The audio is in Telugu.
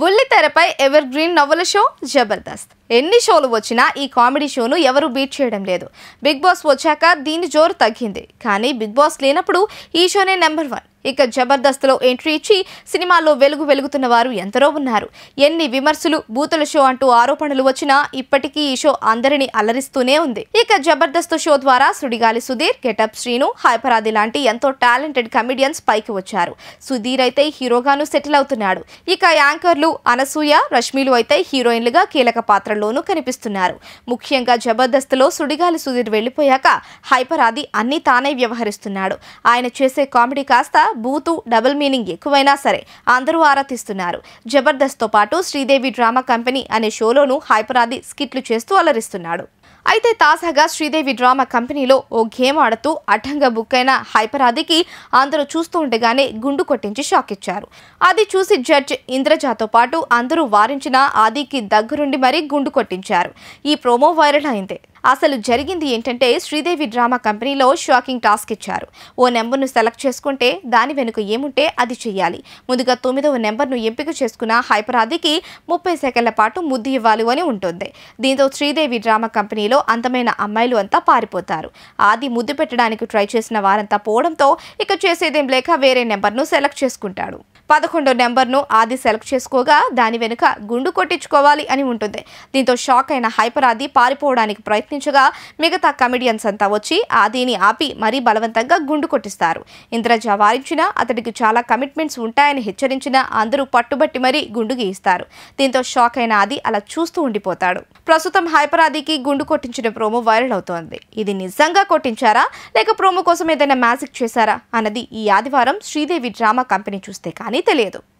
బుల్లితెరపై ఎవర్ గ్రీన్ నవ్వుల షో జబర్దస్త్ ఎన్ని షోలు వచ్చినా ఈ కామెడీ షోను ఎవరు బీట్ చేయడం లేదు బిగ్ బాస్ వచ్చాక దీని జోరు తగ్గింది కానీ బిగ్ బాస్ లేనప్పుడు ఈ షోనే నెంబర్ వన్ ఇక జబర్దస్త్లో ఎంట్రీ ఇచ్చి సినిమాలో వెలుగు వెలుగుతున్న వారు ఎంతరో ఉన్నారు ఎన్ని విమర్శలు బూతుల షో అంటూ ఆరోపణలు వచ్చినా ఇప్పటికీ ఈ షో అందరినీ అలరిస్తూనే ఉంది ఇక జబర్దస్త్ షో ద్వారా సుడిగాలి సుధీర్ గెటప్ శ్రీను హైపరాది లాంటి ఎంతో టాలెంటెడ్ కమెడియన్స్ పైకి వచ్చారు సుధీర్ అయితే హీరోగాను సెటిల్ అవుతున్నాడు ఇక యాంకర్లు అనసూయ రష్మిలు అయితే హీరోయిన్లుగా కీలక పాత్రల్లోనూ కనిపిస్తున్నారు ముఖ్యంగా జబర్దస్త్లో సుడిగాలి సుధీర్ వెళ్లిపోయాక హైపరాది అన్ని తానే వ్యవహరిస్తున్నాడు ఆయన చేసే కామెడీ కాస్త బూతు డబుల్ మీనింగ్ ఎక్కువైనా సరే అందరూ ఆరా తీస్తున్నారు జబర్దస్త్తో పాటు శ్రీదేవి డ్రామా కంపెనీ అనే షోలోనూ హైపరాది స్కిట్లు చేస్తూ అలరిస్తున్నాడు అయితే తాజాగా శ్రీదేవి డ్రామా కంపెనీలో ఓ గేమ్ ఆడుతూ అడ్డంగా బుక్ అయిన హైపరాదికి అందరూ చూస్తూ ఉండగానే గుండు కొట్టించి షాక్ ఇచ్చారు అది చూసి జడ్జ్ ఇంద్రజాతో పాటు అందరూ వారించిన ఆదికి దగ్గరుండి మరీ గుండు కొట్టించారు ఈ ప్రోమో వైరల్ అయింది అసలు జరిగింది ఏంటంటే శ్రీదేవి డ్రామా కంపెనీలో షాకింగ్ టాస్క్ ఇచ్చారు ఓ నెంబర్ను సెలెక్ట్ చేసుకుంటే దాని వెనుక ఏముంటే అది చేయాలి ముందుగా తొమ్మిదవ నెంబర్ను ఎంపిక చేసుకున్న హైపరాదికి ముప్పై సెకండ్ల పాటు ముద్దు ఇవ్వాలి అని ఉంటుంది దీంతో శ్రీదేవి డ్రామా కంపెనీలో అందమైన అమ్మాయిలు అంతా పారిపోతారు ఆది ముద్దు పెట్టడానికి ట్రై చేసిన వారంతా పోవడంతో ఇక చేసేదేం లేక వేరే నెంబర్ను సెలెక్ట్ చేసుకుంటాడు పదకొండో నెంబర్ను ఆది సెలెక్ట్ చేసుకోగా దాని వెనుక గుండు కొట్టించుకోవాలి అని ఉంటుంది దీంతో షాక్ అయిన హైపర్ ఆది పారిపోవడానికి ప్రయత్నించగా మిగతా కమెడియన్స్ అంతా వచ్చి ఆదిని ఆపి మరీ బలవంతంగా గుండు కొట్టిస్తారు ఇంద్రజ వారించినా అతడికి చాలా కమిట్మెంట్స్ ఉంటాయని హెచ్చరించినా అందరూ పట్టుబట్టి మరీ గుండు గీయిస్తారు దీంతో షాక్ అయిన ఆది అలా చూస్తూ ఉండిపోతాడు ప్రస్తుతం హైపర్ ఆదికి గుండు కొట్టించిన ప్రోమో వైరల్ అవుతోంది ఇది నిజంగా కొట్టించారా లేక ప్రోమో కోసం ఏదైనా మ్యాజిక్ చేశారా అన్నది ఈ ఆదివారం శ్రీదేవి డ్రామా కంపెనీ చూస్తే కానీ తెలియదు